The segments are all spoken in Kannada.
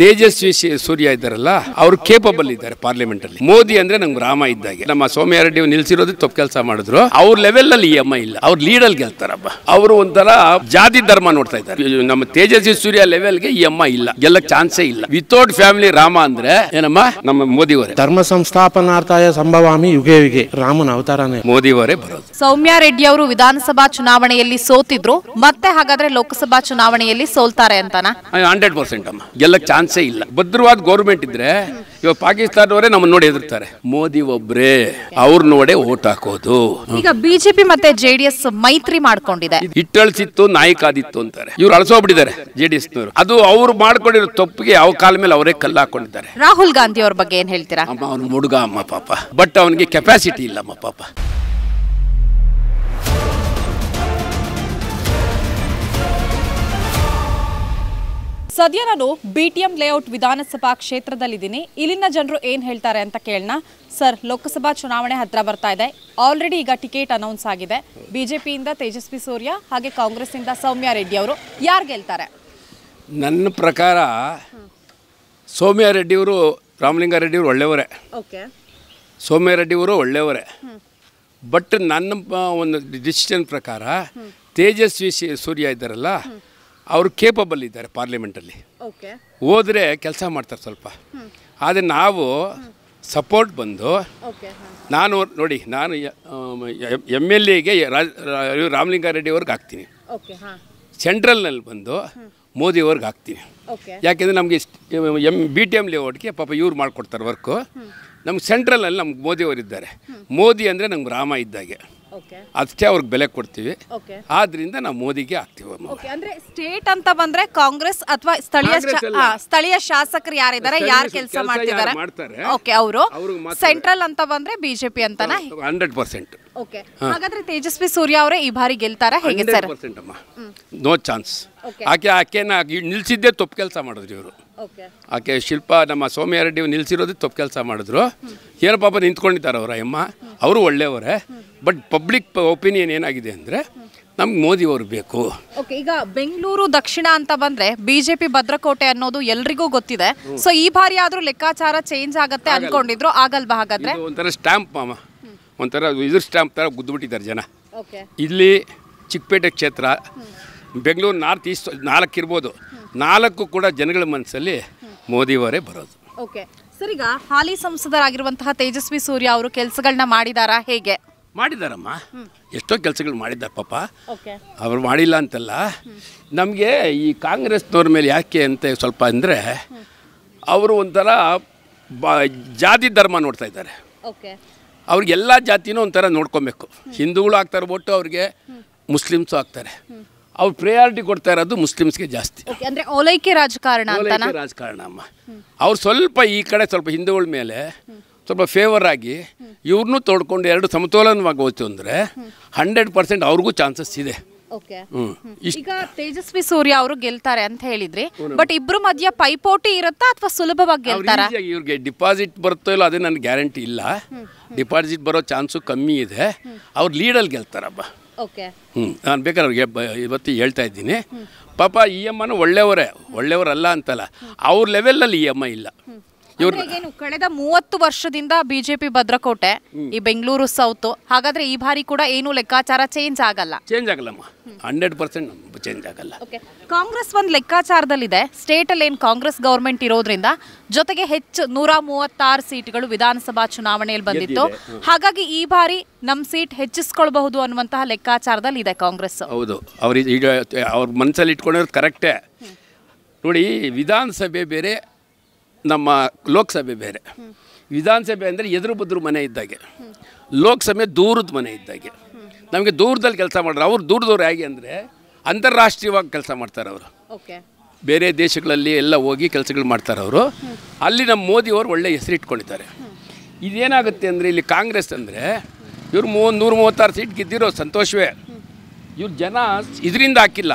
ತೇಜಸ್ವಿ ಸೂರ್ಯ ಇದ್ದಾರಲ್ಲ ಅವರು ಕೇಪಬಲ್ ಇದ್ದಾರೆ ಪಾರ್ಲಿಮೆಂಟ್ ಅಲ್ಲಿ ಮೋದಿ ಅಂದ್ರೆ ನಮ್ಗೆ ರಾಮ ಇದ್ದಾಗೆ ನಮ್ಮ ಸೋಮಯ್ಯ ರೆಡ್ಡಿ ನಿಲ್ಸಿರೋದು ತಪ್ಪು ಕೆಲಸ ಮಾಡಿದ್ರು ಅವ್ರ ಲೆವೆಲ್ ಅಲ್ಲಿ ಈ ಅಮ್ಮ ಇಲ್ಲ ಅವ್ರ ಲೀಡಲ್ ಗೆಲ್ತಾರಪ್ಪ ಅವರು ಒಂಥರ ಜಾತಿ ಧರ್ಮ ನೋಡ್ತಾ ಇದ್ದಾರೆ ನಮ್ಮ ತೇಜಸ್ವಿ ಸೂರ್ಯ ಗೆ ಈ ಅಮ್ಮ ಇಲ್ಲ ಗೆಲ್ಲ ಚಾನ್ಸೇ ಇಲ್ಲ ವಿತೌಟ್ ಫ್ಯಾಮಿಲಿ ರಾಮ ಅಂದ್ರೆ ಏನಮ್ಮ ನಮ್ಮ ಮೋದಿ ಅವರೇ ಧರ್ಮ ಸಂಸ್ಥಾಪನಾರ್ಥಾಯ ಸಂಭವಾಮಿ ಯುಗೆ ಯುಗೆ ರಾಮನ ಅವತಾರನೇ ಮೋದಿ ಅವರೇ ಬರೋದು ಸೌಮ್ಯ ರೆಡ್ಡಿ ಅವರು ವಿಧಾನಸಭಾ ಚುನಾವಣೆಯಲ್ಲಿ ಸೋತಿದ್ರು ಮತ್ತೆ ಹಾಗಾದ್ರೆ ಲೋಕಸಭಾ ಚುನಾವಣೆಯಲ್ಲಿ ಸೋಲ್ತಾರೆ ಅಂತಾನ ಹಂಡ್ರೆಡ್ ಪರ್ಸೆಂಟ್ ಅಮ್ಮ ಎಲ್ಲ ಚಾನ್ಸ್ ಚಾನ್ಸೇ ಇಲ್ಲ ಭದ್ರವಾದ ಗೌರ್ಮೆಂಟ್ ಇದ್ರೆ ಇವಾಗ ಪಾಕಿಸ್ತಾನವರೇ ನಮ್ಮನ್ನ ನೋಡಿ ಎದುರ್ತಾರೆ ಮೋದಿ ಒಬ್ರೇ ಅವ್ರ ನೋಡೇ ಓಟ್ ಹಾಕೋದು ಈಗ ಬಿಜೆಪಿ ಮತ್ತೆ ಜೆಡಿಎಸ್ ಮೈತ್ರಿ ಮಾಡ್ಕೊಂಡಿದೆ ಇಟ್ಟಳಿಸಿತ್ತು ನಾಯಿಕಾದಿತ್ತು ಅಂತಾರೆ ಇವ್ರು ಅಳಸೋಗ್ಬಿಟ್ಟಿದ್ದಾರೆ ಜೆಡಿಎಸ್ ನವರು ಅದು ಅವ್ರು ಮಾಡ್ಕೊಂಡಿರೋ ತಪ್ಪಿಗೆ ಯಾವ ಕಾಲ ಮೇಲೆ ಅವರೇ ಕಲ್ಲು ಹಾಕೊಂಡಿದ್ದಾರೆ ರಾಹುಲ್ ಗಾಂಧಿ ಅವ್ರ ಬಗ್ಗೆ ಏನ್ ಹೇಳ್ತೀರಾ ಅಮ್ಮ ಅವ್ನು ಮುಡುಗ ಅಮ್ಮ ಪಾಪ ಬಟ್ ಅವನಿಗೆ ಕೆಪಾಸಿಟಿ ಇಲ್ಲಮ್ಮ ಪಾಪ ಸದ್ಯ ನಾನು ಬಿ ಟಿ ಎಂ ಲೇಔಟ್ ವಿಧಾನಸಭಾ ಕ್ಷೇತ್ರದಲ್ಲಿದ್ದೀನಿ ಇಲ್ಲಿನ ಜನರು ಏನು ಹೇಳ್ತಾರೆ ಅಂತ ಕೇಳೋಣ ಸರ್ ಲೋಕಸಭಾ ಚುನಾವಣೆ ಹತ್ರ ಬರ್ತಾ ಇದೆ ಆಲ್ರೆಡಿ ಈಗ ಟಿಕೆಟ್ ಅನೌನ್ಸ್ ಆಗಿದೆ ಬಿಜೆಪಿಯಿಂದ ತೇಜಸ್ವಿ ಸೂರ್ಯ ಹಾಗೆ ಕಾಂಗ್ರೆಸ್ನಿಂದ ಸೌಮ್ಯ ರೆಡ್ಡಿ ಅವರು ಯಾರು ಗೆಲ್ತಾರೆ ನನ್ನ ಪ್ರಕಾರ ಸೌಮ್ಯ ರೆಡ್ಡಿಯವರು ರಾಮಲಿಂಗಾರೆಡ್ಡಿ ಅವರು ಒಳ್ಳೆಯವರೇ ಓಕೆ ಸೌಮ್ಯ ಅವರು ಒಳ್ಳೆಯವರೇ ಬಟ್ ನನ್ನ ಒಂದು ಡಿಸಿಷನ್ ಪ್ರಕಾರ ತೇಜಸ್ವಿ ಸೂರ್ಯ ಇದ್ದಾರಲ್ಲ ಅವರು ಕೇಪಬಲ್ ಇದ್ದಾರೆ ಪಾರ್ಲಿಮೆಂಟಲ್ಲಿ ಹೋದರೆ ಕೆಲಸ ಮಾಡ್ತಾರೆ ಸ್ವಲ್ಪ ಆದರೆ ನಾವು ಸಪೋರ್ಟ್ ಬಂದು ನಾನು ನೋಡಿ ನಾನು ಎಮ್ ಎಲ್ ಎಗೆ ರಾಮಲಿಂಗಾರೆಡ್ಡಿ ಅವ್ರಿಗೆ ಹಾಕ್ತೀನಿ ಸೆಂಟ್ರಲ್ನಲ್ಲಿ ಬಂದು ಮೋದಿಯವ್ರಿಗೆ ಹಾಕ್ತೀನಿ ಯಾಕೆಂದರೆ ನಮಗೆ ಎಮ್ ಬಿ ಟಿ ಎಮ್ ಲೇಔಟ್ಗೆ ಪಾಪ ಇವ್ರು ಮಾಡಿಕೊಡ್ತಾರೆ ವರ್ಕು ನಮ್ಗೆ ಸೆಂಟ್ರಲ್ನಲ್ಲಿ ನಮ್ಗೆ ಮೋದಿಯವರಿದ್ದಾರೆ ಮೋದಿ ಅಂದರೆ ನಮ್ಗೆ ರಾಮ ಇದ್ದಾಗೆ ಅಷ್ಟೇ ಅವ್ರಿಗೆ ಬೆಲೆ ಕೊಡ್ತೀವಿ ಆದ್ರಿಂದ ನಾವು ಮೋದಿಗೆ ಆಗ್ತೀವಿ ಅಂದ್ರೆ ಸ್ಟೇಟ್ ಅಂತ ಬಂದ್ರೆ ಕಾಂಗ್ರೆಸ್ ಅಥವಾ ಸ್ಥಳೀಯ ಸ್ಥಳೀಯ ಶಾಸಕರು ಯಾರಿದ್ದಾರೆ ಯಾರು ಕೆಲಸ ಮಾಡ್ತಿದ್ದಾರೆ ಓಕೆ ಅವರು ಸೆಂಟ್ರಲ್ ಅಂತ ಬಂದ್ರೆ ಬಿಜೆಪಿ ಅಂತಾನ ಹಂಡ್ರೆಡ್ ಪರ್ಸೆಂಟ್ ಓಕೆ ಹಾಗಾದ್ರೆ ತೇಜಸ್ವಿ ಸೂರ್ಯ ಅವರೇ ಈ ಬಾರಿ ಗೆಲ್ತಾರ ಹೇಗೆ ಸರ್ ನೋ ಚಾನ್ಸ್ ಆಕೆ ಆಕೆನ ನಿಲ್ಸಿದ್ದೇ ತಪ್ಪು ಕೆಲಸ ಮಾಡಿದ್ರಿ ಇವರು ಆಕೆ ಶಿಲ್ಪ ನಮ್ಮ ರೆಡ್ಡಿ ನಿಲ್ಸಿರೋದು ತಪ್ಪು ಕೆಲಸ ಮಾಡಿದ್ರು ಏನೋ ಪಾಪ ನಿಂತ್ಕೊಂಡಿದ್ದಾರೆ ಅವರ ಅಮ್ಮ ಅವರು ಒಳ್ಳೆಯವರೇ ಬಟ್ ಪಬ್ಲಿಕ್ ಒಪಿನಿಯನ್ ಏನಾಗಿದೆ ಅಂದರೆ ನಮ್ಗೆ ಮೋದಿ ಅವರು ಬೇಕು ಓಕೆ ಈಗ ಬೆಂಗಳೂರು ದಕ್ಷಿಣ ಅಂತ ಬಂದ್ರೆ ಬಿಜೆಪಿ ಭದ್ರಕೋಟೆ ಅನ್ನೋದು ಎಲ್ರಿಗೂ ಗೊತ್ತಿದೆ ಸೊ ಈ ಬಾರಿ ಆದ್ರೂ ಲೆಕ್ಕಾಚಾರ ಚೇಂಜ್ ಆಗತ್ತೆ ಅನ್ಕೊಂಡಿದ್ರು ಆಗಲ್ವಾ ಹಾಗಾದ್ರೆ ಒಂಥರ ಸ್ಟ್ಯಾಂಪ್ ಮಾಮ ಒಂಥರ ಇದ್ರ ಸ್ಟ್ಯಾಂಪ್ ತರ ಗುದ್ದುಬಿಟ್ಟಿದ್ದಾರೆ ಜನ ಇಲ್ಲಿ ಚಿಕ್ಕಪೇಟೆ ಕ್ಷೇತ್ರ ಬೆಂಗಳೂರು ನಾರ್ತ್ ಈಸ್ಟ್ ನಾಲ್ಕು ಇರ್ಬೋದು ನಾಲ್ಕು ಕೂಡ ಜನಗಳ ಮನಸ್ಸಲ್ಲಿ ಮೋದಿಯವರೇ ಬರೋದು ಓಕೆ ಸರ್ ಈಗ ಹಾಲಿ ಸಂಸದರಾಗಿರುವಂತಹ ತೇಜಸ್ವಿ ಸೂರ್ಯ ಅವರು ಕೆಲಸಗಳನ್ನ ಮಾಡಿದಾರಾ ಹೇಗೆ ಮಾಡಿದಾರಮ್ಮ ಎಷ್ಟೋ ಕೆಲಸಗಳು ಮಾಡಿದ್ದಾರೆ ಪಾಪ ಅವ್ರು ಮಾಡಿಲ್ಲ ಅಂತಲ್ಲ ನಮಗೆ ಈ ಕಾಂಗ್ರೆಸ್ನವ್ರ ಮೇಲೆ ಯಾಕೆ ಅಂತ ಸ್ವಲ್ಪ ಅಂದರೆ ಅವರು ಒಂಥರ ಬ ಜಾತಿ ಧರ್ಮ ನೋಡ್ತಾ ಇದ್ದಾರೆ ಅವ್ರಿಗೆಲ್ಲ ಜಾತಿನೂ ಒಂಥರ ನೋಡ್ಕೊಬೇಕು ಹಿಂದೂಗಳು ಆಗ್ತಾರೆ ಒಟ್ಟು ಅವ್ರಿಗೆ ಮುಸ್ಲಿಮ್ಸು ಆಗ್ತಾರೆ ಅವ್ರು ಪ್ರಿಯಾರಿಟಿ ಕೊಡ್ತಾ ಇರೋದು ಮುಸ್ಲಿಮ್ಸ್ಗೆ ಜಾಸ್ತಿ ಅಂದರೆ ಓಲೈಕೆ ರಾಜಕಾರಣ ರಾಜಕಾರಣ ಅಮ್ಮ ಅವ್ರು ಸ್ವಲ್ಪ ಈ ಕಡೆ ಸ್ವಲ್ಪ ಹಿಂದೂಗಳ ಮೇಲೆ ಸ್ವಲ್ಪ ಫೇವರ್ ಆಗಿ ಇವ್ರನ್ನು ತೋಡ್ಕೊಂಡು ಎರಡು ಸಮತೋಲನವಾಗಿ ಹೋಯ್ತು ಅಂದರೆ ಹಂಡ್ರೆಡ್ ಪರ್ಸೆಂಟ್ ಅವ್ರಿಗೂ ಚಾನ್ಸಸ್ ಇದೆ ಈಗ ತೇಜಸ್ವಿ ಸೂರ್ಯ ಅವರು ಗೆಲ್ತಾರೆ ಅಂತ ಹೇಳಿದ್ರಿ ಬಟ್ ಇಬ್ರು ಮಧ್ಯ ಪೈಪೋಟಿ ಇರುತ್ತಾ ಅಥವಾ ಸುಲಭವಾಗಿ ಇವ್ರಿಗೆ ಡಿಪಾಸಿಟ್ ಬರುತ್ತೋ ಇಲ್ಲ ಅದೇ ನನಗೆ ಗ್ಯಾರಂಟಿ ಇಲ್ಲ ಡಿಪಾಸಿಟ್ ಬರೋ ಚಾನ್ಸು ಕಮ್ಮಿ ಇದೆ ಅವ್ರು ಲೀಡಲ್ಲಿ ಗೆಲ್ತಾರಪ್ಪ ಓಕೆ ಹ್ಞೂ ನಾನು ಬೇಕಾದ್ರೆ ಅವ್ರಿಗೆ ಇವತ್ತು ಹೇಳ್ತಾ ಇದ್ದೀನಿ ಪಾಪ ಇ ಎಮ್ ಒಳ್ಳೆಯವರೇ ಒಳ್ಳೆಯವರಲ್ಲ ಅಂತಲ್ಲ ಅವ್ರ ಲೆವೆಲಲ್ಲಿ ಇ ಎಮ್ ಐ ಇಲ್ಲ ಏನು ಕಳೆದ ಮೂವತ್ತು ವರ್ಷದಿಂದ ಬಿಜೆಪಿ ಭದ್ರಕೋಟೆ ಈ ಬೆಂಗಳೂರು ಸೌತ್ ಹಾಗಾದ್ರೆ ಈ ಬಾರಿ ಕೂಡ ಏನು ಲೆಕ್ಕಾಚಾರ ಚೇಂಜ್ ಆಗಲ್ಲ ಚೇಂಜ್ ಆಗಲ್ಲಮ್ಮ ಹಂಡ್ರೆಡ್ ಪರ್ಸೆಂಟ್ ಚೇಂಜ್ ಆಗಲ್ಲ ಕಾಂಗ್ರೆಸ್ ಒಂದು ಲೆಕ್ಕಾಚಾರದಲ್ಲಿದೆ ಸ್ಟೇಟ್ ಅಲ್ಲಿ ಏನು ಕಾಂಗ್ರೆಸ್ ಗವರ್ಮೆಂಟ್ ಇರೋದ್ರಿಂದ ಜೊತೆಗೆ ಹೆಚ್ಚು ನೂರ ಮೂವತ್ತಾರು ಸೀಟ್ಗಳು ವಿಧಾನಸಭಾ ಚುನಾವಣೆಯಲ್ಲಿ ಬಂದಿತ್ತು ಹಾಗಾಗಿ ಈ ಬಾರಿ ನಮ್ ಸೀಟ್ ಹೆಚ್ಚಿಸ್ಕೊಳ್ಬಹುದು ಅನ್ನುವಂತಹ ಲೆಕ್ಕಾಚಾರದಲ್ಲಿ ಇದೆ ಕಾಂಗ್ರೆಸ್ ಹೌದು ಅವ್ರ ಈಗ ಅವ್ರ ಮನಸ್ಸಲ್ಲಿ ಇಟ್ಕೊಂಡಿರೋದು ಕರೆಕ್ಟೇ ನೋಡಿ ವಿಧಾನಸಭೆ ಬೇರೆ ನಮ್ಮ ಲೋಕಸಭೆ ಬೇರೆ ವಿಧಾನಸಭೆ ಅಂದರೆ ಎದುರು ಬದುರು ಮನೆ ಇದ್ದಾಗೆ ಲೋಕಸಭೆ ದೂರದ ಮನೆ ಇದ್ದಾಗೆ ನಮಗೆ ದೂರದಲ್ಲಿ ಕೆಲಸ ಮಾಡ್ರೆ ಅವ್ರು ದೂರದವ್ರು ಹೇಗೆ ಅಂದರೆ ಅಂತಾರಾಷ್ಟ್ರೀಯವಾಗಿ ಕೆಲಸ ಮಾಡ್ತಾರೆ ಅವರು ಬೇರೆ ದೇಶಗಳಲ್ಲಿ ಎಲ್ಲ ಹೋಗಿ ಕೆಲಸಗಳು ಮಾಡ್ತಾರೆ ಅವರು ಅಲ್ಲಿ ನಮ್ಮ ಮೋದಿಯವರು ಒಳ್ಳೆ ಹೆಸರಿಟ್ಕೊಂಡಿದ್ದಾರೆ ಇದೇನಾಗುತ್ತೆ ಅಂದರೆ ಇಲ್ಲಿ ಕಾಂಗ್ರೆಸ್ ಅಂದರೆ ಇವ್ರು ಮೂವತ್ತು ನೂರು ಮೂವತ್ತಾರು ಸೀಟ್ ಗೆದ್ದಿರೋ ಸಂತೋಷವೇ ಇವ್ರು ಜನ ಇದರಿಂದ ಹಾಕಿಲ್ಲ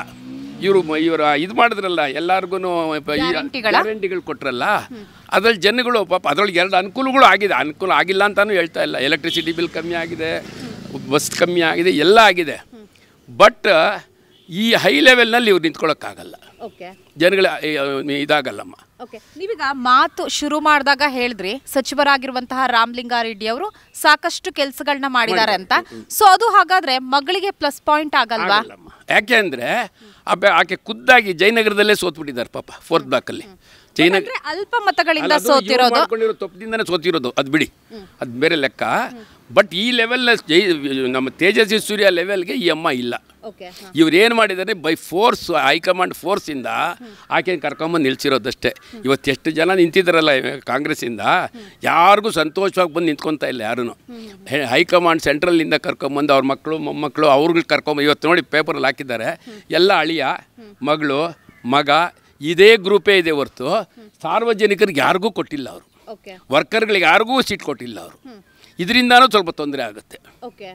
ಇವರು ಇವರು ಇದು ಮಾಡಿದ್ರಲ್ಲ ಎಲ್ಲಾರ್ಗು ಗ್ಯಾರಂಟಿಗಳು ಕೊಟ್ರಲ್ಲ ಅದ್ರಲ್ಲಿ ಜನಗಳು ಪಾಪ ಅದ್ರೊಳಗೆ ಎರಡು ಅನುಕೂಲಗಳು ಆಗಿದೆ ಅನುಕೂಲ ಆಗಿಲ್ಲ ಅಂತಲೂ ಹೇಳ್ತಾ ಇಲ್ಲ ಎಲೆಕ್ಟ್ರಿಸಿಟಿ ಬಿಲ್ ಕಮ್ಮಿ ಆಗಿದೆ ಬಸ್ ಕಮ್ಮಿ ಆಗಿದೆ ಎಲ್ಲ ಆಗಿದೆ ಬಟ್ ಈ ಹೈ ಲೆವೆಲ್ನಲ್ಲಿ ಇವ್ರು ನಿಂತ್ಕೊಳ್ಳೋಕ್ಕಾಗಲ್ಲ ಜನಗಳ ಇದಾಗಲ್ಲಮ್ಮ ಓಕೆ ನೀವೀಗ ಮಾತು ಶುರು ಮಾಡಿದಾಗ ಹೇಳಿದ್ರಿ ಸಚಿವರಾಗಿರುವಂತಹ ರಾಮಲಿಂಗಾರೆಡ್ಡಿ ಅವರು ಸಾಕಷ್ಟು ಕೆಲಸಗಳನ್ನ ಮಾಡಿದ್ದಾರೆ ಅಂತ ಸೊ ಅದು ಹಾಗಾದ್ರೆ ಮಗಳಿಗೆ ಪ್ಲಸ್ ಪಾಯಿಂಟ್ ಆಗಲ್ವಾ ಯಾಕೆ ಅಂದ್ರೆ ಆಕೆ ಖುದ್ದಾಗಿ ಜಯನಗರದಲ್ಲೇ ಬಿಟ್ಟಿದ್ದಾರೆ ಪಾಪ ಫೋರ್ತ್ ಅಲ್ಲಿ ಜಯನಗರ ಅಲ್ಪ ಮತಗಳಿಂದ ಸೋತಿರೋದು ತಪ್ಪದಿಂದನೇ ಸೋತಿರೋದು ಅದು ಬಿಡಿ ಅದು ಬೇರೆ ಲೆಕ್ಕ ಬಟ್ ಈ ಲೆವೆಲ್ನ ನಮ್ಮ ತೇಜಸ್ವಿ ಸೂರ್ಯ ಲೆವೆಲ್ಗೆ ಈ ಅಮ್ಮ ಇಲ್ಲ ಇವ್ರು ಏನು ಮಾಡಿದ್ದಾರೆ ಬೈ ಫೋರ್ಸ್ ಹೈಕಮಾಂಡ್ ಫೋರ್ಸಿಂದ ಆಕೆ ಕರ್ಕೊಂಬಂದು ನಿಲ್ಸಿರೋದಷ್ಟೇ ಇವತ್ತು ಎಷ್ಟು ಜನ ನಿಂತಿದ್ದಾರಲ್ಲ ಕಾಂಗ್ರೆಸ್ಸಿಂದ ಯಾರಿಗೂ ಸಂತೋಷವಾಗಿ ಬಂದು ನಿಂತ್ಕೊತಾ ಇಲ್ಲ ಯಾರೂ ಹೈಕಮಾಂಡ್ ಸೆಂಟ್ರಲ್ನಿಂದ ಕರ್ಕೊಂಬಂದು ಅವ್ರ ಮಕ್ಕಳು ಮೊಮ್ಮಕ್ಕಳು ಅವ್ರಿಗೆ ಕರ್ಕೊಂಬ ಇವತ್ತು ನೋಡಿ ಪೇಪರಲ್ಲಿ ಹಾಕಿದ್ದಾರೆ ಎಲ್ಲ ಅಳಿಯ ಮಗಳು ಮಗ ಇದೇ ಗ್ರೂಪೇ ಇದೆ ಹೊರ್ತು ಸಾರ್ವಜನಿಕರಿಗೆ ಯಾರಿಗೂ ಕೊಟ್ಟಿಲ್ಲ ಅವರು ವರ್ಕರ್ಗಳಿಗೆ ಯಾರಿಗೂ ಸೀಟ್ ಕೊಟ್ಟಿಲ್ಲ ಅವರು ಇದರಿಂದಾನೂ ಸ್ವಲ್ಪ ತೊಂದರೆ ಆಗುತ್ತೆ ಓಕೆ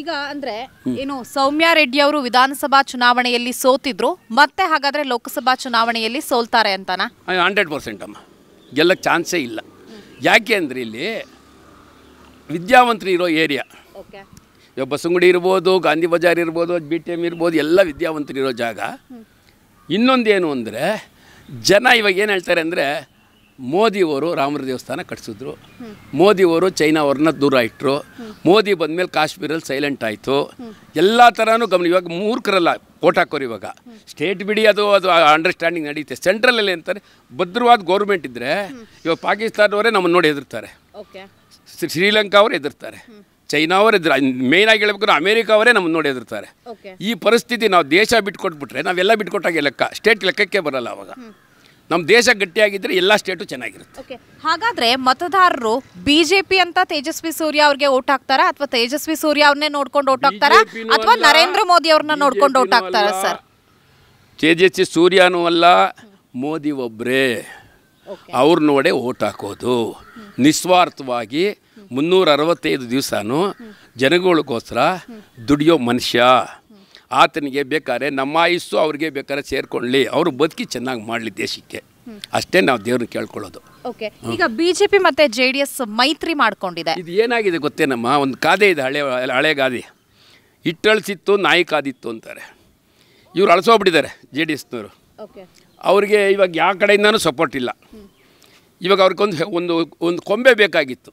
ಈಗ ಅಂದ್ರೆ ಏನು ಸೌಮ್ಯ ರೆಡ್ಡಿ ಅವರು ವಿಧಾನಸಭಾ ಚುನಾವಣೆಯಲ್ಲಿ ಸೋತಿದ್ರು ಮತ್ತೆ ಹಾಗಾದ್ರೆ ಲೋಕಸಭಾ ಚುನಾವಣೆಯಲ್ಲಿ ಸೋಲ್ತಾರೆ ಅಂತಾನ ಹಂಡ್ರೆಡ್ ಪರ್ಸೆಂಟ್ ಅಮ್ಮ ಗೆಲ್ಲಕ್ಕೆ ಚಾನ್ಸೇ ಇಲ್ಲ ಯಾಕೆ ಅಂದ್ರೆ ಇಲ್ಲಿ ವಿದ್ಯಾವಂತರಿ ಇರೋ ಏರಿಯಾ ಇವಾಗ ಬಸಂಗುಡಿ ಇರ್ಬೋದು ಗಾಂಧಿ ಬಜಾರ್ ಇರ್ಬೋದು ಬಿ ಟಿ ಎಮ್ ಇರ್ಬೋದು ಎಲ್ಲ ವಿದ್ಯಾವಂತರಿರೋ ಇರೋ ಜಾಗ ಇನ್ನೊಂದೇನು ಅಂದರೆ ಜನ ಇವಾಗ ಏನು ಹೇಳ್ತಾರೆ ಅಂದರೆ ಮೋದಿಯವರು ರಾಮರ ದೇವಸ್ಥಾನ ಕಟ್ಸಿದ್ರು ಮೋದಿಯವರು ಚೈನಾ ಅವ್ರನ್ನ ದೂರ ಇಟ್ಟರು ಮೋದಿ ಮೇಲೆ ಕಾಶ್ಮೀರಲ್ಲಿ ಸೈಲೆಂಟ್ ಆಯಿತು ಎಲ್ಲ ಥರನೂ ಗಮನ ಇವಾಗ ಮೂರ್ಖರಲ್ಲ ಓಟ್ ಹಾಕೋರು ಇವಾಗ ಸ್ಟೇಟ್ ಬಿಡಿ ಅದು ಅದು ಅಂಡರ್ಸ್ಟ್ಯಾಂಡಿಂಗ್ ನಡೀತೆ ಸೆಂಟ್ರಲಲ್ಲಿ ಅಂತಾರೆ ಭದ್ರವಾದ ಗೌರ್ಮೆಂಟ್ ಇದ್ದರೆ ಇವಾಗ ಪಾಕಿಸ್ತಾನವರೇ ನಮ್ಮನ್ನು ನೋಡಿ ಹೆದರ್ತಾರೆ ಶ್ರೀಲಂಕಾ ಅವರು ಹೆದರ್ತಾರೆ ಚೈನಾ ಅವರು ಎದುರು ಮೇನ್ ಆಗಿ ಹೇಳ್ಬೇಕು ಅಮೇರಿಕ ಅವರೇ ನಮ್ಮನ್ನು ನೋಡಿ ಎದುರ್ತಾರೆ ಈ ಪರಿಸ್ಥಿತಿ ನಾವು ದೇಶ ಬಿಟ್ಕೊಟ್ಬಿಟ್ರೆ ನಾವೆಲ್ಲ ಬಿಟ್ಕೊಟ್ಟಾಗೆ ಲೆಕ್ಕ ಸ್ಟೇಟ್ ಲೆಕ್ಕಕ್ಕೆ ಬರಲ್ಲ ಅವಾಗ ನಮ್ಮ ದೇಶ ಗಟ್ಟಿಯಾಗಿದ್ದರೆ ಎಲ್ಲ ಸ್ಟೇಟು ಚೆನ್ನಾಗಿರುತ್ತೆ ಓಕೆ ಹಾಗಾದರೆ ಮತದಾರರು ಬಿ ಜೆ ಪಿ ಅಂತ ತೇಜಸ್ವಿ ಸೂರ್ಯ ಅವ್ರಿಗೆ ಓಟ್ ಹಾಕ್ತಾರಾ ಅಥವಾ ತೇಜಸ್ವಿ ಸೂರ್ಯ ಅವ್ರನ್ನೇ ನೋಡ್ಕೊಂಡು ಓಟ್ ಹಾಕ್ತಾರಾ ಅಥವಾ ನರೇಂದ್ರ ಮೋದಿ ಅವ್ರನ್ನ ನೋಡ್ಕೊಂಡು ಓಟ್ ಹಾಕ್ತಾರಾ ಸರ್ ತೇಜಸ್ವಿ ಸೂರ್ಯನೂ ಅಲ್ಲ ಮೋದಿ ಒಬ್ಬರೇ ಅವ್ರ ನೋಡೇ ಓಟ್ ಹಾಕೋದು ನಿಸ್ವಾರ್ಥವಾಗಿ ಮುನ್ನೂರ ಅರವತ್ತೈದು ದಿವಸನೂ ಜನಗಳಿಗೋಸ್ಕರ ದುಡಿಯೋ ಮನುಷ್ಯ ಆತನಿಗೆ ಬೇಕಾದ್ರೆ ಆಯಿಸು ಅವ್ರಿಗೆ ಬೇಕಾದ್ರೆ ಸೇರಿಕೊಳ್ಳಿ ಅವರು ಬದುಕಿ ಚೆನ್ನಾಗಿ ಮಾಡಲಿ ದೇಶಕ್ಕೆ ಅಷ್ಟೇ ನಾವು ದೇವ್ರನ್ನ ಕೇಳ್ಕೊಳ್ಳೋದು ಓಕೆ ಈಗ ಬಿಜೆಪಿ ಮತ್ತೆ ಜೆ ಡಿ ಎಸ್ ಮೈತ್ರಿ ಮಾಡ್ಕೊಂಡಿದೆ ಇದು ಏನಾಗಿದೆ ಗೊತ್ತೇನಮ್ಮ ಒಂದು ಕಾದೆ ಇದೆ ಹಳೆ ಹಳೆ ಗಾದೆ ಇಟ್ಟಳಿಸಿತ್ತು ನಾಯಿ ಕಾದಿತ್ತು ಅಂತಾರೆ ಇವ್ರು ಅಳಿಸೋಗ್ಬಿಟ್ಟಿದ್ದಾರೆ ಜೆ ಡಿ ಎಸ್ನವರು ಅವ್ರಿಗೆ ಇವಾಗ ಯಾವ ಕಡೆಯಿಂದನೂ ಸಪೋರ್ಟ್ ಇಲ್ಲ ಇವಾಗ ಅವ್ರಿಗೊಂದು ಒಂದು ಒಂದು ಕೊಂಬೆ ಬೇಕಾಗಿತ್ತು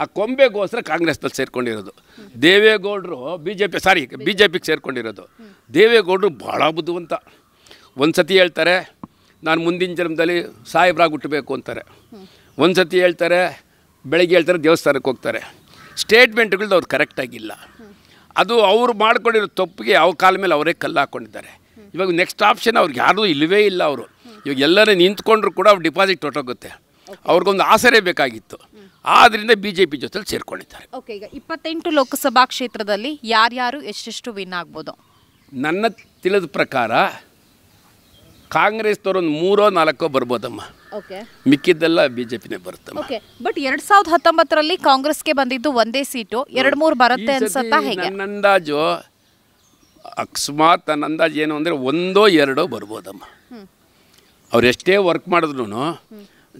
ಆ ಕೊಂಬೆಗೋಸ್ಕರ ಕಾಂಗ್ರೆಸ್ನಲ್ಲಿ ಸೇರ್ಕೊಂಡಿರೋದು ದೇವೇಗೌಡರು B J P sorry B J ಪಿಗೆ ಸೇರ್ಕೊಂಡಿರೋದು ದೇವೇಗೌಡರು ಭಾಳ ಬುದ್ಧಿವಂತ ಒಂದು ಸತಿ ಹೇಳ್ತಾರೆ ನಾನು ಮುಂದಿನ ಜನ್ಮದಲ್ಲಿ ಸಾಹೇಬ್ರಾಗಿ ಹುಟ್ಟಬೇಕು ಅಂತಾರೆ ಒಂದು ಸತಿ ಹೇಳ್ತಾರೆ ಬೆಳಗ್ಗೆ ಹೇಳ್ತಾರೆ ದೇವಸ್ಥಾನಕ್ಕೆ ಹೋಗ್ತಾರೆ ಸ್ಟೇಟ್ಮೆಂಟ್ಗಳ್ದು ಅವ್ರು ಕರೆಕ್ಟಾಗಿಲ್ಲ ಅದು ಅವರು ಮಾಡ್ಕೊಂಡಿರೋ ತಪ್ಪಿಗೆ ಯಾವ ಕಾಲ ಮೇಲೆ ಅವರೇ ಕಲ್ಲು ಹಾಕ್ಕೊಂಡಿದ್ದಾರೆ ಇವಾಗ ನೆಕ್ಸ್ಟ್ ಆಪ್ಷನ್ ಅವ್ರಿಗೆ ಯಾರೂ ಇಲ್ಲವೇ ಇಲ್ಲ ಅವರು ಇವಾಗ ಎಲ್ಲರೂ ನಿಂತ್ಕೊಂಡ್ರು ಕೂಡ ಅವ್ರು ಡಿಪಾಸಿಟ್ ಹೊಟ್ಟೋಗುತ್ತೆ ಅವ್ರಿಗೊಂದು ಆಸರೆ ಬೇಕಾಗಿತ್ತು ಆದ್ದರಿಂದ ಬಿ ಜೆ ಪಿ ಜೊತೆಲಿ ಸೇರ್ಕೊಂಡಿದ್ದಾರೆ ಓಕೆ ಈಗ ಇಪ್ಪತ್ತೆಂಟು ಲೋಕಸಭಾ ಕ್ಷೇತ್ರದಲ್ಲಿ ಯಾರ್ಯಾರು ಎಷ್ಟೆಷ್ಟು ವಿನ್ ಆಗ್ಬೋದು ನನ್ನ ತಿಳಿದ ಪ್ರಕಾರ ಕಾಂಗ್ರೆಸ್ನವರೊಂದು ಮೂರೋ ನಾಲ್ಕೋ ಬರ್ಬೋದಮ್ಮ ಓಕೆ ಮಿಕ್ಕಿದ್ದೆಲ್ಲ ಬಿ ಜೆ ಪಿನೇ ಬರುತ್ತೆ ಓಕೆ ಬಟ್ ಎರಡು ಸಾವಿರದ ಹತ್ತೊಂಬತ್ತರಲ್ಲಿ ಕಾಂಗ್ರೆಸ್ಗೆ ಬಂದಿದ್ದು ಒಂದೇ ಸೀಟು ಎರಡು ಮೂರು ಬರುತ್ತೆ ಅನ್ಸುತ್ತಾ ಹೇಗೆ ನನ್ನ ಅಂದಾಜು ಅಕಸ್ಮಾತ್ ನನ್ನ ಅಂದಾಜು ಏನು ಅಂದರೆ ಒಂದೋ ಎರಡೋ ಬರ್ಬೋದಮ್ಮ ಅವ್ರು ಎಷ್ಟೇ ವರ್ಕ್ ಮಾಡಿದ್ರು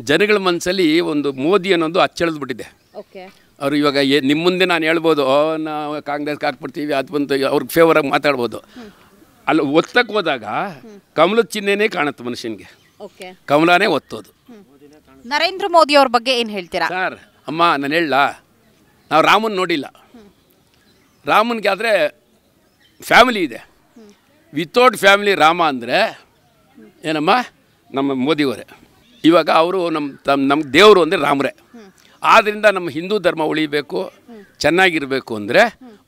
ಜನಗಳ ಮನಸ್ಸಲ್ಲಿ ಒಂದು ಮೋದಿ ಅನ್ನೋದು ಅಚ್ಚಳಿದು ಬಿಟ್ಟಿದೆ ಅವರು ಇವಾಗ ಏ ನಿಮ್ಮ ಮುಂದೆ ನಾನು ಹೇಳ್ಬೋದು ನಾವು ಕಾಂಗ್ರೆಸ್ಗೆ ಹಾಕ್ಬಿಡ್ತೀವಿ ಅದು ಬಂತು ಅವ್ರಿಗೆ ಫೇವರಾಗಿ ಮಾತಾಡ್ಬೋದು ಅಲ್ಲಿ ಒತ್ತಕ್ಕೆ ಹೋದಾಗ ಕಮಲದ ಚಿಹ್ನೆನೇ ಕಾಣುತ್ತೆ ಮನುಷ್ಯನಿಗೆ ಕಮಲಾನೇ ಒತ್ತೋದು ನರೇಂದ್ರ ಮೋದಿ ಅವ್ರ ಬಗ್ಗೆ ಏನು ಹೇಳ್ತೀರಾ ಸರ್ ಅಮ್ಮ ನಾನು ಹೇಳ ನಾವು ರಾಮನ್ ನೋಡಿಲ್ಲ ರಾಮನ್ಗೆ ಆದರೆ ಫ್ಯಾಮಿಲಿ ಇದೆ ವಿತೌಟ್ ಫ್ಯಾಮಿಲಿ ರಾಮ ಅಂದರೆ ಏನಮ್ಮ ನಮ್ಮ ಮೋದಿಯವರೇ ಇವಾಗ ಅವರು ನಮ್ಮ ತಮ್ಮ ನಮ್ಮ ದೇವರು ಅಂದರೆ ರಾಮರೇ ಆದ್ದರಿಂದ ನಮ್ಮ ಹಿಂದೂ ಧರ್ಮ ಉಳಿಬೇಕು ಚೆನ್ನಾಗಿರಬೇಕು ಅಂದರೆ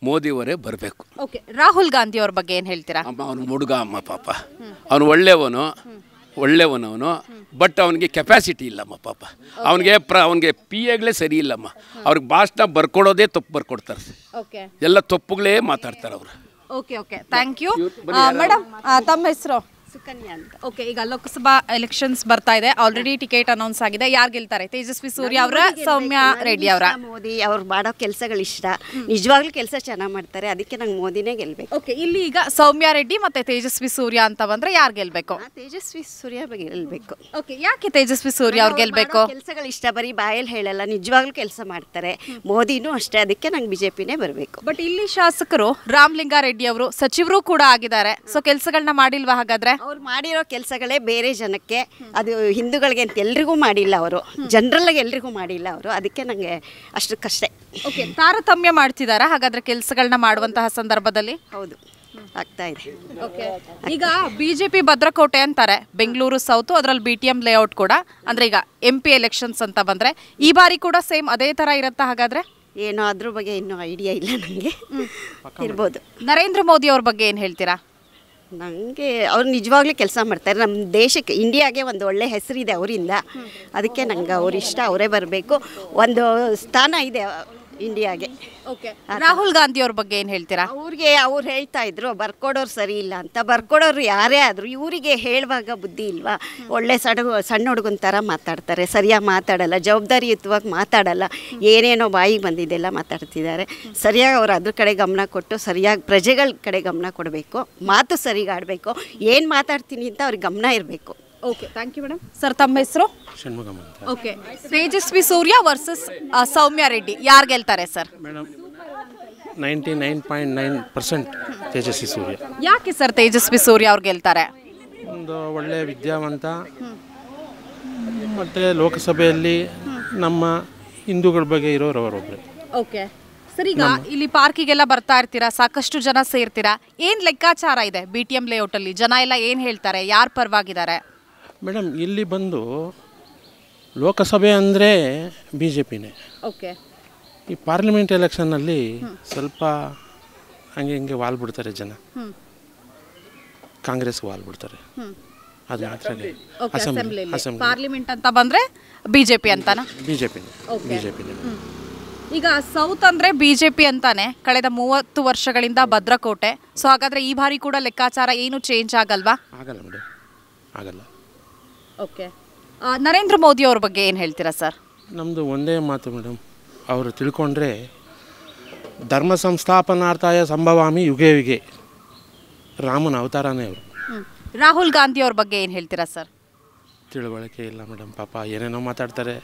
ಮೋದಿಯವರೇ ಬರಬೇಕು ಓಕೆ ರಾಹುಲ್ ಗಾಂಧಿ ಅವ್ರ ಬಗ್ಗೆ ಏನು ಹೇಳ್ತೀರಾ ಅಮ್ಮ ಅವನು ಹುಡುಗ ಅಮ್ಮ ಪಾಪ ಅವನು ಒಳ್ಳೆಯವನು ಒಳ್ಳೆಯವನವನು ಬಟ್ ಅವನಿಗೆ ಕೆಪ್ಯಾಸಿಟಿ ಇಲ್ಲಮ್ಮ ಪಾಪ ಅವನಿಗೆ ಪ್ರ ಅವನಿಗೆ ಪಿ ಎಗಳೇ ಸರಿ ಇಲ್ಲಮ್ಮ ಅವ್ರಿಗೆ ಭಾಷಣ ಬರ್ಕೊಡೋದೇ ತಪ್ಪು ಬರ್ಕೊಡ್ತಾರೆ ಎಲ್ಲ ತಪ್ಪುಗಳೇ ಮಾತಾಡ್ತಾರೆ ಅವರು okay okay thank you madam ತಮ್ಮ ಹೆಸರು ಓಕೆ ಈಗ ಲೋಕಸಭಾ ಎಲೆಕ್ಷನ್ಸ್ ಬರ್ತಾ ಇದೆ ಆಲ್ರೆಡಿ ಟಿಕೆಟ್ ಅನೌನ್ಸ್ ಆಗಿದೆ ಯಾರು ಗೆಲ್ತಾರೆ ತೇಜಸ್ವಿ ಸೂರ್ಯ ಅವರ ಸೌಮ್ಯ ರೆಡ್ಡಿ ಅವರ ಮೋದಿ ಅವ್ರು ಮಾಡೋ ಕೆಲಸಗಳು ಇಷ್ಟ ನಿಜವಾಗ್ಲೂ ಕೆಲಸ ಚೆನ್ನಾಗಿ ಮಾಡ್ತಾರೆ ಅದಕ್ಕೆ ನಂಗೆ ಮೋದಿನೇ ಗೆಲ್ಬೇಕು ಓಕೆ ಇಲ್ಲಿ ಈಗ ಸೌಮ್ಯ ರೆಡ್ಡಿ ಮತ್ತೆ ತೇಜಸ್ವಿ ಸೂರ್ಯ ಅಂತ ಬಂದ್ರೆ ಯಾರು ಗೆಲ್ಬೇಕು ತೇಜಸ್ವಿ ಸೂರ್ಯ ಗೆಲ್ಬೇಕು ಓಕೆ ಯಾಕೆ ತೇಜಸ್ವಿ ಸೂರ್ಯ ಅವ್ರು ಗೆಲ್ಬೇಕು ಕೆಲಸಗಳು ಇಷ್ಟ ಬರೀ ಬಾಯಲ್ಲಿ ಹೇಳಲ್ಲ ನಿಜವಾಗ್ಲೂ ಕೆಲಸ ಮಾಡ್ತಾರೆ ಮೋದಿನೂ ಅಷ್ಟೇ ಅದಕ್ಕೆ ನಂಗೆ ಬಿಜೆಪಿನೇ ಬರಬೇಕು ಬಟ್ ಇಲ್ಲಿ ಶಾಸಕರು ರಾಮಲಿಂಗಾರೆಡ್ಡಿ ಅವರು ಸಚಿವರು ಕೂಡ ಆಗಿದ್ದಾರೆ ಸೊ ಕೆಲಸಗಳನ್ನ ಮಾಡಿಲ್ವಾ ಹಾಗಾದ್ರೆ ಅವ್ರು ಮಾಡಿರೋ ಕೆಲಸಗಳೇ ಬೇರೆ ಜನಕ್ಕೆ ಅದು ಹಿಂದೂಗಳಿಗೆ ಅಂತ ಎಲ್ರಿಗೂ ಮಾಡಿಲ್ಲ ಅವರು ಜನರಲ್ಲಾಗಿ ಎಲ್ರಿಗೂ ಮಾಡಿಲ್ಲ ಅವರು ಅದಕ್ಕೆ ನನಗೆ ಅಷ್ಟು ಓಕೆ ತಾರತಮ್ಯ ಮಾಡ್ತಿದಾರ ಹಾಗಾದ್ರೆ ಕೆಲಸಗಳನ್ನ ಮಾಡುವಂತಹ ಸಂದರ್ಭದಲ್ಲಿ ಹೌದು ಆಗ್ತಾ ಇದೆ ಈಗ ಬಿಜೆಪಿ ಭದ್ರಕೋಟೆ ಅಂತಾರೆ ಬೆಂಗಳೂರು ಸೌತ್ ಅದ್ರಲ್ಲಿ ಬಿ ಟಿ ಎಂ ಲೇಔಟ್ ಕೂಡ ಅಂದ್ರೆ ಈಗ ಎಂ ಪಿ ಎಲೆಕ್ಷನ್ಸ್ ಅಂತ ಬಂದ್ರೆ ಈ ಬಾರಿ ಕೂಡ ಸೇಮ್ ಅದೇ ತರ ಇರತ್ತ ಹಾಗಾದ್ರೆ ಏನೋ ಅದ್ರ ಬಗ್ಗೆ ಇನ್ನೂ ಐಡಿಯಾ ಇಲ್ಲ ನನಗೆ ಇರ್ಬೋದು ನರೇಂದ್ರ ಮೋದಿ ಅವ್ರ ಬಗ್ಗೆ ಏನು ಹೇಳ್ತೀರಾ ನನಗೆ ಅವ್ರು ನಿಜವಾಗ್ಲೂ ಕೆಲಸ ಮಾಡ್ತಾರೆ ನಮ್ಮ ದೇಶಕ್ಕೆ ಇಂಡಿಯಾಗೆ ಒಂದು ಒಳ್ಳೆ ಹೆಸರಿದೆ ಅವರಿಂದ ಅದಕ್ಕೆ ನಂಗೆ ಅವ್ರ ಇಷ್ಟ ಅವರೇ ಬರಬೇಕು ಒಂದು ಸ್ಥಾನ ಇದೆ ಇಂಡಿಯಾಗೆ ಓಕೆ ರಾಹುಲ್ ಗಾಂಧಿ ಅವ್ರ ಬಗ್ಗೆ ಏನು ಹೇಳ್ತೀರಾ ಅವ್ರಿಗೆ ಅವ್ರು ಹೇಳ್ತಾ ಇದ್ರು ಬರ್ಕೊಡೋರು ಸರಿ ಇಲ್ಲ ಅಂತ ಬರ್ಕೊಡೋರು ಯಾರೇ ಆದರೂ ಇವರಿಗೆ ಹೇಳುವಾಗ ಬುದ್ಧಿ ಇಲ್ವಾ ಒಳ್ಳೆ ಸಡಗು ಸಣ್ಣ ಹುಡುಗನ ಥರ ಮಾತಾಡ್ತಾರೆ ಸರಿಯಾಗಿ ಮಾತಾಡಲ್ಲ ಜವಾಬ್ದಾರಿಯುತವಾಗಿ ಮಾತಾಡಲ್ಲ ಏನೇನೋ ಬಾಯಿಗೆ ಬಂದಿದ್ದೆಲ್ಲ ಮಾತಾಡ್ತಿದ್ದಾರೆ ಸರಿಯಾಗಿ ಅವ್ರು ಅದ್ರ ಕಡೆ ಗಮನ ಕೊಟ್ಟು ಸರಿಯಾಗಿ ಪ್ರಜೆಗಳ ಕಡೆ ಗಮನ ಕೊಡಬೇಕು ಮಾತು ಸರಿಗಾಡಬೇಕು ಏನು ಮಾತಾಡ್ತೀನಿ ಅಂತ ಅವ್ರಿಗೆ ಗಮನ ಇರಬೇಕು okay thank you madam sir ತಮ್ಮ ಹೆಸರು ಷಣ್ಮುಖಂ ಓಕೆ ತೇಜಸ್ವಿ ಸೂರ್ಯ ವರ್ಸಸ್ ಸೌಮ್ಯ ರೆಡ್ಡಿ ಯಾರು ಗೆಲ್ತಾರೆ sir madam ninety nine point nine percent Tejasvi Surya ಯಾಕೆ ಸರ್ ತೇಜಸ್ವಿ ಸೂರ್ಯ ಅವ್ರು ಗೆಲ್ತಾರೆ ಒಂದು ಒಳ್ಳೆ ವಿದ್ಯಾವಂತ ಮತ್ತೆ ಲೋಕಸಭೆಯಲ್ಲಿ ನಮ್ಮ ಹಿಂದೂಗಳ ಬಗ್ಗೆ ಇರೋರು ಅವರೊಬ್ಬರು ಓಕೆ ಸರ್ ಈಗ ಇಲ್ಲಿ ಪಾರ್ಕಿಗೆಲ್ಲ ಬರ್ತಾ ಇರ್ತೀರಾ ಸಾಕಷ್ಟು ಜನ ಸೇರ್ತೀರಾ ಏನು ಲೆಕ್ಕಾಚಾರ ಇದೆ ಬಿ ಟಿ ಎಂ ಲೇಔಟಲ್ಲಿ ಜನ ಎಲ್ಲ ಏನು ಹೇಳ್ತಾರೆ ಯಾರು ಪರವಾಗಿದ್ದಾರೆ ಮೇಡಮ್ ಇಲ್ಲಿ ಬಂದು ಲೋಕಸಭೆ ಅಂದರೆ ಬಿ ಜೆ ಪಿನೇ ಓಕೆ ಈ ಪಾರ್ಲಿಮೆಂಟ್ ಎಲೆಕ್ಷನ್ನಲ್ಲಿ ಸ್ವಲ್ಪ ಹಂಗೆ ಹಿಂಗೆ ವಾಲ್ ಬಿಡ್ತಾರೆ ಜನ ಕಾಂಗ್ರೆಸ್ ವಾಲ್ ಬಿಡ್ತಾರೆ ಅದು ಮಾತ್ರ ಪಾರ್ಲಿಮೆಂಟ್ ಅಂತ ಬಂದರೆ ಬಿ ಜೆ ಪಿ ಅಂತಾನ ಬಿ ಜೆ ಪಿನೇ ಬಿ ಜೆ ಪಿನೇ ಈಗ ಸೌತ್ ಅಂದ್ರೆ ಬಿಜೆಪಿ ಅಂತಾನೆ ಕಳೆದ ಮೂವತ್ತು ವರ್ಷಗಳಿಂದ ಭದ್ರಕೋಟೆ ಸೊ ಹಾಗಾದ್ರೆ ಈ ಬಾರಿ ಕೂಡ ಲೆಕ್ಕಾಚಾರ ಏನು ಚೇಂಜ್ ಆಗಲ್ವಾ ಆಗಲ್ಲ ಮೇಡಮ್ ಆಗಲ್ಲ ಓಕೆ ನರೇಂದ್ರ ಮೋದಿ ಅವ್ರ ಬಗ್ಗೆ ಏನು ಹೇಳ್ತೀರಾ ಸರ್ ನಮ್ಮದು ಒಂದೇ ಮಾತು ಮೇಡಮ್ ಅವರು ತಿಳ್ಕೊಂಡ್ರೆ ಧರ್ಮ ಸಂಸ್ಥಾಪನಾರ್ಥಾಯ ಸಂಭವಾಮಿ ಯುಗೆ ಯುಗೆ ರಾಮನ ಅವತಾರನೇ ಅವರು ರಾಹುಲ್ ಗಾಂಧಿ ಅವ್ರ ಬಗ್ಗೆ ಏನು ಹೇಳ್ತೀರಾ ಸರ್ ತಿಳುವಳಿಕೆ ಇಲ್ಲ ಮೇಡಮ್ ಪಾಪ ಏನೇನೋ ಮಾತಾಡ್ತಾರೆ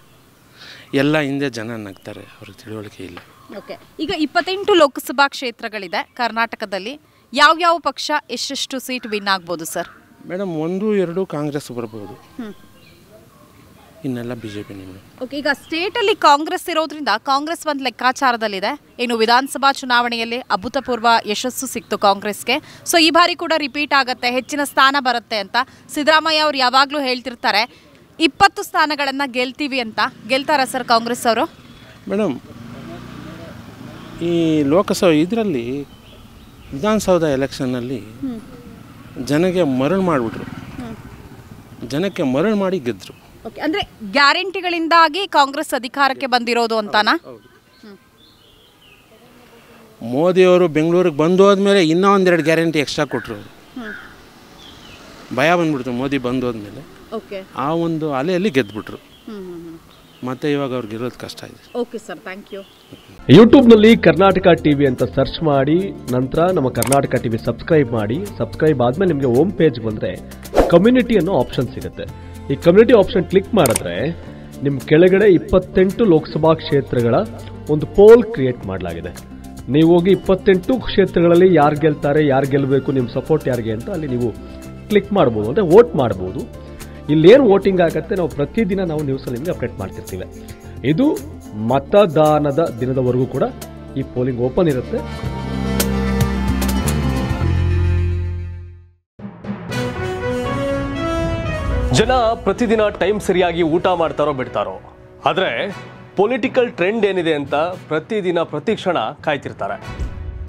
ಎಲ್ಲ ಹಿಂದೆ ಜನ ನಗ್ತಾರೆ ಅವ್ರ ತಿಳುವಳಿಕೆ ಇಲ್ಲ ಓಕೆ ಈಗ ಇಪ್ಪತ್ತೆಂಟು ಲೋಕಸಭಾ ಕ್ಷೇತ್ರಗಳಿದೆ ಕರ್ನಾಟಕದಲ್ಲಿ ಯಾವ್ಯಾವ ಪಕ್ಷ ಎಷ್ಟೆಷ್ಟು ಸೀಟ್ ವಿನ್ ಆಗ್ಬೋದು ಸರ್ ಮೇಡಮ್ ಒಂದು ಎರಡು ಕಾಂಗ್ರೆಸ್ ಬರಬಹುದು ಇನ್ನೆಲ್ಲ ಬಿಜೆಪಿ ಓಕೆ ಈಗ ಸ್ಟೇಟಲ್ಲಿ ಕಾಂಗ್ರೆಸ್ ಇರೋದ್ರಿಂದ ಕಾಂಗ್ರೆಸ್ ಒಂದು ಲೆಕ್ಕಾಚಾರದಲ್ಲಿದೆ ಏನು ವಿಧಾನಸಭಾ ಚುನಾವಣೆಯಲ್ಲಿ ಅಭೂತಪೂರ್ವ ಯಶಸ್ಸು ಸಿಕ್ತು ಕಾಂಗ್ರೆಸ್ಗೆ ಸೊ ಈ ಬಾರಿ ಕೂಡ ರಿಪೀಟ್ ಆಗುತ್ತೆ ಹೆಚ್ಚಿನ ಸ್ಥಾನ ಬರುತ್ತೆ ಅಂತ ಸಿದ್ದರಾಮಯ್ಯ ಅವ್ರು ಯಾವಾಗಲೂ ಹೇಳ್ತಿರ್ತಾರೆ ಇಪ್ಪತ್ತು ಸ್ಥಾನಗಳನ್ನು ಗೆಲ್ತೀವಿ ಅಂತ ಗೆಲ್ತಾರ ಸರ್ ಕಾಂಗ್ರೆಸ್ ಅವರು ಮೇಡಮ್ ಈ ಲೋಕಸಭೆ ಇದರಲ್ಲಿ ವಿಧಾನಸೌಧ ಎಲೆಕ್ಷನ್ನಲ್ಲಿ ಜನಕ್ಕೆ ಮರಣ ಮಾಡಿಬಿಟ್ರು ಜನಕ್ಕೆ ಮರಣ ಮಾಡಿ ಗೆದ್ದರು ಅಂದ್ರೆ ಗ್ಯಾರಂಟಿಗಳಿಂದಾಗಿ ಕಾಂಗ್ರೆಸ್ ಅಧಿಕಾರಕ್ಕೆ ಬಂದಿರೋದು ಅಂತಾನಾ ಮೋದಿಯವರು ಬೆಂಗಳೂರಿಗೆ ಬಂದು ಹೋದ್ಮೇಲೆ ಇನ್ನೂ ಒಂದೆರಡು ಗ್ಯಾರಂಟಿ ಎಕ್ಸ್ಟ್ರಾ ಕೊಟ್ಟರು ಅವರು ಭಯ ಬಂದ್ಬಿಡ್ತು ಮೋದಿ ಬಂದು ಹೋದ್ಮೇಲೆ ಆ ಒಂದು ಅಲೆಯಲ್ಲಿ ಗೆದ್ದುಬಿಟ್ರು ಮತ್ತೆ ಇವಾಗ ಅವ್ರಿಗೆ ಇರೋದು ಕಷ್ಟ ಇದೆ ಓಕೆ ಸರ್ ಥ್ಯಾಂಕ್ ಯು ಯೂಟ್ಯೂಬ್ನಲ್ಲಿ ಕರ್ನಾಟಕ ಟಿವಿ ಅಂತ ಸರ್ಚ್ ಮಾಡಿ ನಂತರ ನಮ್ಮ ಕರ್ನಾಟಕ ಟಿವಿ ಸಬ್ಸ್ಕ್ರೈಬ್ ಮಾಡಿ ಸಬ್ಸ್ಕ್ರೈಬ್ ಆದ್ಮೇಲೆ ನಿಮಗೆ ಓಮ್ ಪೇಜ್ ಬಂದರೆ ಕಮ್ಯುನಿಟಿ ಅನ್ನೋ ಆಪ್ಷನ್ ಸಿಗುತ್ತೆ ಈ ಕಮ್ಯುನಿಟಿ ಆಪ್ಷನ್ ಕ್ಲಿಕ್ ಮಾಡಿದ್ರೆ ನಿಮ್ಮ ಕೆಳಗಡೆ ಇಪ್ಪತ್ತೆಂಟು ಲೋಕಸಭಾ ಕ್ಷೇತ್ರಗಳ ಒಂದು ಪೋಲ್ ಕ್ರಿಯೇಟ್ ಮಾಡಲಾಗಿದೆ ನೀವು ಹೋಗಿ ಇಪ್ಪತ್ತೆಂಟು ಕ್ಷೇತ್ರಗಳಲ್ಲಿ ಯಾರು ಗೆಲ್ತಾರೆ ಯಾರು ಗೆಲ್ಲಬೇಕು ನಿಮ್ಮ ಸಪೋರ್ಟ್ ಯಾರಿಗೆ ಅಂತ ಅಲ್ಲಿ ನೀವು ಕ್ಲಿಕ್ ಮಾಡ್ಬೋದು ಅಂದರೆ ವೋಟ್ ಮಾಡ್ಬೋದು ಇಲ್ಲೇನು ವೋಟಿಂಗ್ ಆಗುತ್ತೆ ನಾವು ಪ್ರತಿದಿನ ನಾವು ನ್ಯೂಸಲ್ಲಿ ನಿಮಗೆ ಅಪ್ಡೇಟ್ ಮಾಡ್ತಿರ್ತೀವಿ ಇದು ಮತದಾನದ ದಿನದವರೆಗೂ ಕೂಡ ಈ ಪೋಲಿಂಗ್ ಓಪನ್ ಇರುತ್ತೆ ಜನ ಪ್ರತಿದಿನ ಟೈಮ್ ಸರಿಯಾಗಿ ಊಟ ಮಾಡ್ತಾರೋ ಬಿಡ್ತಾರೋ ಆದರೆ ಪೊಲಿಟಿಕಲ್ ಟ್ರೆಂಡ್ ಏನಿದೆ ಅಂತ ಪ್ರತಿದಿನ ಪ್ರತಿ ಕ್ಷಣ ಕಾಯ್ತಿರ್ತಾರೆ